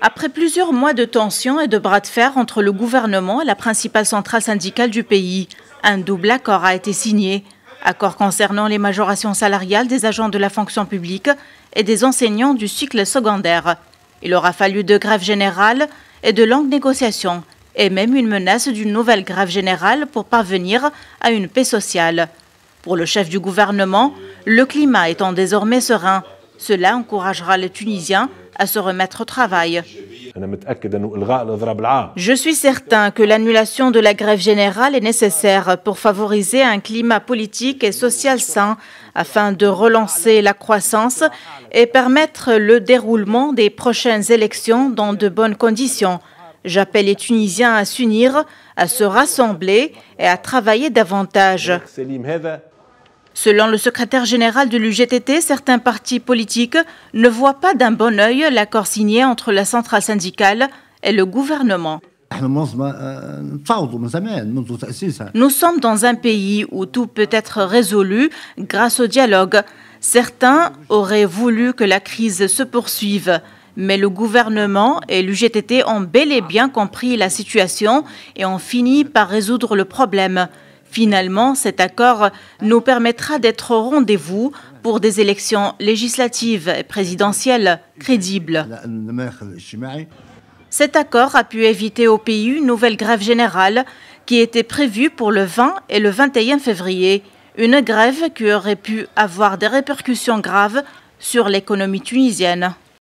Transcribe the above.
Après plusieurs mois de tensions et de bras de fer entre le gouvernement et la principale centrale syndicale du pays, un double accord a été signé. Accord concernant les majorations salariales des agents de la fonction publique et des enseignants du cycle secondaire. Il aura fallu de grèves générales et de longues négociations, et même une menace d'une nouvelle grève générale pour parvenir à une paix sociale. Pour le chef du gouvernement, le climat étant désormais serein, cela encouragera les Tunisiens à se remettre au travail. Je suis certain que l'annulation de la grève générale est nécessaire pour favoriser un climat politique et social sain afin de relancer la croissance et permettre le déroulement des prochaines élections dans de bonnes conditions. J'appelle les Tunisiens à s'unir, à se rassembler et à travailler davantage. Selon le secrétaire général de l'UGTT, certains partis politiques ne voient pas d'un bon œil l'accord signé entre la centrale syndicale et le gouvernement. Nous sommes dans un pays où tout peut être résolu grâce au dialogue. Certains auraient voulu que la crise se poursuive, mais le gouvernement et l'UGTT ont bel et bien compris la situation et ont fini par résoudre le problème. Finalement, cet accord nous permettra d'être au rendez-vous pour des élections législatives et présidentielles crédibles. Cet accord a pu éviter au pays une nouvelle grève générale qui était prévue pour le 20 et le 21 février, une grève qui aurait pu avoir des répercussions graves sur l'économie tunisienne.